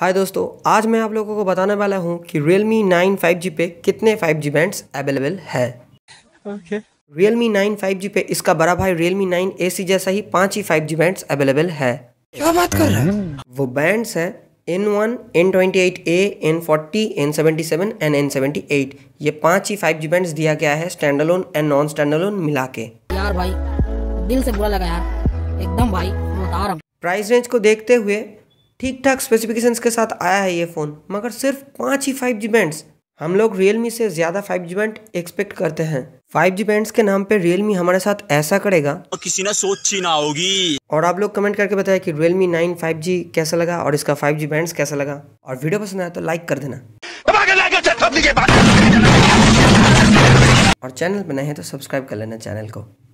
हाय दोस्तों आज मैं आप लोगों को बताने वाला हूँ कि Realme 9 5G पे कितने 5G बैंड्स अवेलेबल है ओके okay. Realme 9 5G पे इसका बड़ा भाई Realme 9 AC जैसा ही पांच ही 5G बैंड्स अवेलेबल है क्या बात कर रहे हैं वो बैंड्स है N1, N28A, N40, N77 and N78 ये पांच ही 5G बैंड्स दिया गया है stand standalone and non stand standalone मिला के यार भाई दिल से बुरा लगा यार एकदम भाई बता रहा हूँ प्राइस रेंज को देखते हुए ठीक ठाक स्पेसिफिकेशंस के साथ आया है ये फ़ोन मगर सिर्फ पाँच ही फाइव जी बैंड्स हम लोग रियलमी से ज़्यादा फाइव जी बैंड एक्सपेक्ट करते हैं फाइव जी बैंड के नाम पे रियलमी हमारे साथ ऐसा करेगा और किसी ने सोची ना होगी और आप लोग कमेंट करके बताया कि रियलमी नाइन फाइव जी कैसा लगा और इसका फाइव जी बैंड कैसा लगा और वीडियो पसंद आया तो लाइक कर देना और चैनल पर नए हैं तो सब्सक्राइब कर लेना चैनल को